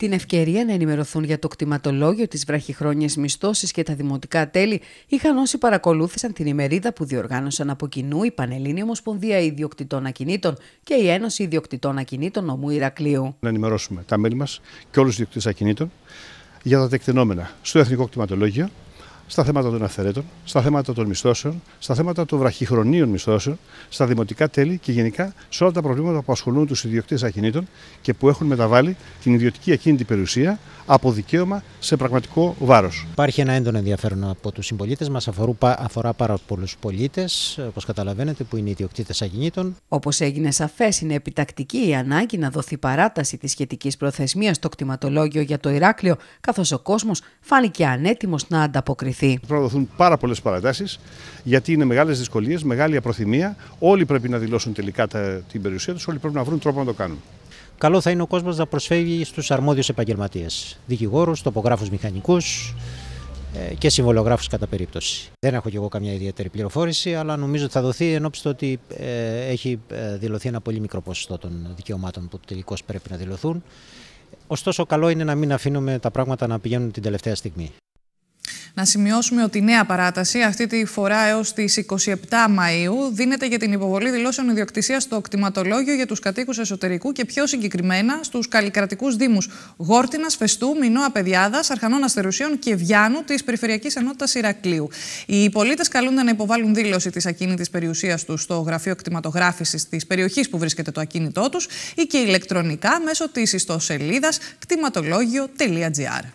την ευκαιρία να ενημερωθούν για το κτηματολόγιο, τι βραχυχρόνιε μισθώσει και τα δημοτικά τέλη είχαν όσοι παρακολούθησαν την ημερίδα που διοργάνωσαν από κοινού η Πανελλήνια Ομοσπονδία Ιδιοκτητών Ακινήτων και η Ένωση Ιδιοκτητών Ακινήτων Ομού Ηρακλείου. Να ενημερώσουμε τα μέλη μας και όλους τους ιδιοκτήτες ακινήτων για τα δεκτενόμενα στο Εθνικό Κτηματολόγιο στα θέματα των αυθαιρέτων, στα θέματα των μισθώσεων, στα θέματα των βραχυχρονίων μισθώσεων, στα δημοτικά τέλη και γενικά σε όλα τα προβλήματα που ασχολούν τους ιδιοκτήτες ακινήτων και που έχουν μεταβάλει την ιδιωτική ακίνητη περιουσία από δικαίωμα σε πραγματικό βάρος. Υπάρχει ένα έντονο ενδιαφέρον από τους συμπολίτες μας, αφορά πάρα πολλούς πολίτες, όπως καταλαβαίνετε, που είναι ιδιοκτήτες ακινήτων. Όπως έγινε σαφές, είναι επιτακτική η ανάγκη να δοθεί παράταση της σχετικής προθεσμίας στο κτηματολόγιο για το Ηράκλειο, καθώς ο κόσμος φάνηκε ανέτοιμος να ανταποκριθεί προωθηθεί. Πρέπει να δοθούν πάρα πολλές παρατάσεις, γιατί είναι μεγάλες δυσκολίες, μεγάλη απροθυμία. Όλοι πρέπει να δηλώσουν τελικά την περιουσία τους, όλοι πρέπει να βρουν τρόπο να το κάνουν. Καλό θα είναι ο κόσμος να προσφεύγει στους αρμόδιους επαγγελματίες, δικηγόρους, τοπογράφους μηχανικούς ε, και συμβολογράφους κατά περίπτωση. Δεν έχω και εγώ καμιά ιδιαίτερη πληροφόρηση, αλλά νομίζω ότι θα δοθεί εν ότι ε, έχει ε, δηλωθεί ένα πολύ μικρό ποσοστό των δικαιωμάτων που τελικώς πρέπει να δηλωθούν. Ωστόσο, καλό είναι να μην αφήνουμε τα πράγματα να πηγαίνουν την τελευταία στιγμή. Να σημειώσουμε ότι η νέα παράταση, αυτή τη φορά έως τις 27 Μαου, δίνεται για την υποβολή δηλώσεων ιδιοκτησίας στο κτηματολόγιο για τους κατοίκους εσωτερικού και πιο συγκεκριμένα στους καλλικρατικούς Δήμους Γόρτινας, Φεστού, Μινώα Παιδιάδα, Αρχανών Αστερουσίων και Βιάνου της Περιφερειακής Ενότητας Ηρακλείου. Οι πολίτες καλούνται να υποβάλουν δήλωση της ακίνητης περιουσίας τους στο γραφείο κτηματογράφησης της περιοχής που βρίσκεται το ακίνητό τους ή και ηλεκτρονικά μέσω της ιστοσελίδας κτηματολόγιο.gr.